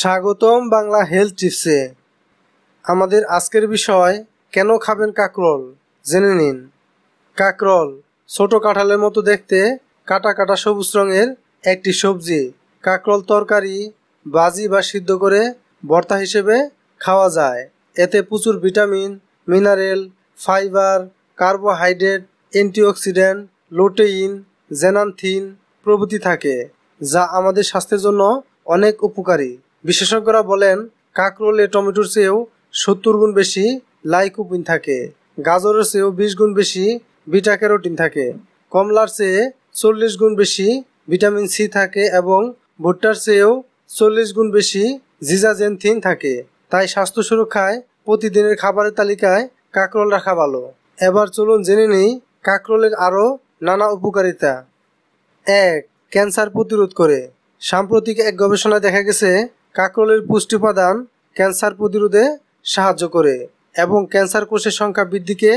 স্বাগতম বাংলা হেলথ টিপসে আমাদের আজকের বিষয় কেন খাবেন কাকরল জেনে নিন কাকরল ছোট কাঁঠালের মতো দেখতে কাটা কাটা সবুজ রঙের একটি সবজি কাকরল তরকারি বাজি বা সিদ্ধ করে ভর্তা হিসেবে খাওয়া যায় এতে প্রচুর vitamin mineral fibre carbohydrate antioxidant lutein zeaxanthin প্রভৃতি থাকে যা আমাদের স্বাস্থ্যের জন্য অনেক উপকারী বিশেষজ্ঞরা বলেন কাঁকরোলে টমেটোর চেয়েও সত্তর গুণ বেশি লাইকোপিন থাকে গাজরের চেয়েও বিশ গুণ বেশি বিটা ক্যারোটিন থাকে কমলার চেয়ে চল্লিশ গুণ বেশি ভিটামিন সি থাকে এবং ভুট্টার চেয়েও চল্লিশ গুণ বেশি জিজাজেনথিন থাকে তাই স্বাস্থ্য সুরক্ষায় প্রতিদিনের খাবারের তালিকায় কাঁকরোল রাখা ভালো এবার চলুন জেনে নিই কাঁকরোলের আরও নানা উপকারিতা এক ক্যান্সার প্রতিরোধ করে সাম্প্রতিক এক গবেষণায় দেখা গেছে কাঁকরোলের পুষ্টি উপাদান ক্যান্সার প্রতিরোধে সাহায্য করে এবং ক্যান্সার কোষের সংখ্যা বৃদ্ধিকে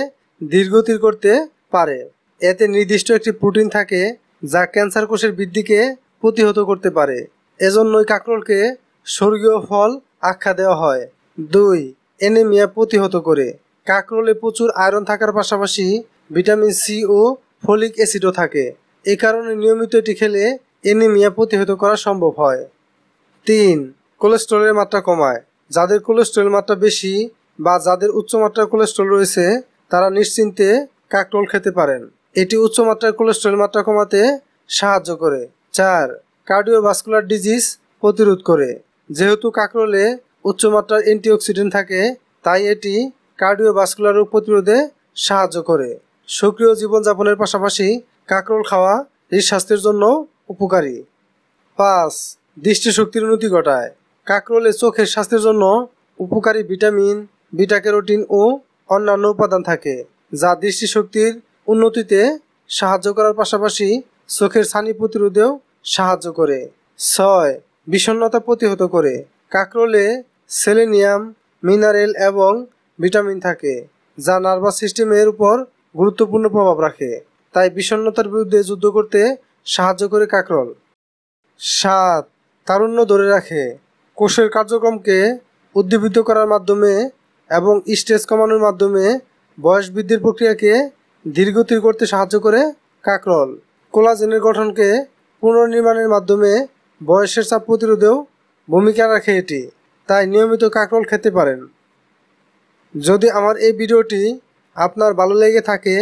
দীর্ঘতির করতে পারে এতে নির্দিষ্ট একটি প্রোটিন থাকে যা ক্যান্সার কোষের বৃদ্ধিকে প্রতিহত করতে পারে এজন্যই কাঁকরোলকে স্বর্গীয় ফল আখ্যা দেওয়া হয় দুই এনেমিয়া প্রতিহত করে কাঁকরোলে প্রচুর আয়রন থাকার পাশাপাশি ভিটামিন সি ও ফলিক অ্যাসিডও থাকে এ কারণে নিয়মিত এটি খেলে এনেমিয়া প্রতিহত করা সম্ভব হয় তিন কোলেস্ট্রলের মাত্রা কমায় যাদের কোলেস্ট্রলের মাত্রা বেশি বা যাদের উচ্চমাত্রার কোলেস্ট্রল রয়েছে তারা নিশ্চিন্তে কাকরোল খেতে পারেন এটি উচ্চমাত্রার কোলেস্ট্রল মাত্রা কমাতে সাহায্য করে চার কার্ডিওভাস্কুলার ডিজিজ প্রতিরোধ করে যেহেতু কাকরোলে উচ্চমাত্রার অ্যান্টিঅক্সিডেন্ট থাকে তাই এটি কার্ডিওভাস্কুলার রোগ প্রতিরোধে সাহায্য করে সক্রিয় জীবনযাপনের পাশাপাশি কাকরোল খাওয়া এই স্বাস্থ্যের জন্য উপকারী পাঁচ দৃষ্টিশক্তির উন্নতি ঘটায় কাঁকরোলে চোখের স্বাস্থ্যের জন্য উপকারী ভিটামিন বিটা ক্যারোটিন ও অন্যান্য উপাদান থাকে যা দৃষ্টিশক্তির উন্নতিতে সাহায্য করার পাশাপাশি চোখের ছানি প্রতিরোধেও সাহায্য করে ছয় বিষণ্নতা প্রতিহত করে কাঁকরোলে সেলেনিয়াম মিনারেল এবং ভিটামিন থাকে যা নার্ভাস সিস্টেমের উপর গুরুত্বপূর্ণ প্রভাব রাখে তাই বিষণ্নতার বিরুদ্ধে যুদ্ধ করতে সাহায্য করে কাঁকরোল সাত তারুণ্য ধরে রাখে কোষের কার্যক্রমকে উদ্দীপিত করার মাধ্যমে এবং স্ট্রেস কমানোর মাধ্যমে বয়স বৃদ্ধির প্রক্রিয়াকে ধীরগতির করতে সাহায্য করে কাকরল কোলাজেনের গঠনকে পুনর্নির্মাণের মাধ্যমে বয়সের চাপ প্রতিরোধেও ভূমিকা রাখে এটি তাই নিয়মিত কাকরল খেতে পারেন যদি আমার এই ভিডিওটি আপনার ভালো লেগে থাকে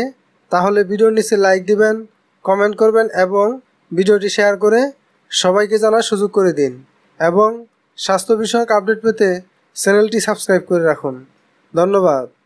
তাহলে ভিডিওর নিচে লাইক দিবেন কমেন্ট করবেন এবং ভিডিওটি শেয়ার করে সবাইকে জানার সুযোগ করে দিন এবং স্বাস্থ্য বিষয়ক আপডেট পেতে চ্যানেলটি সাবস্ক্রাইব করে রাখুন ধন্যবাদ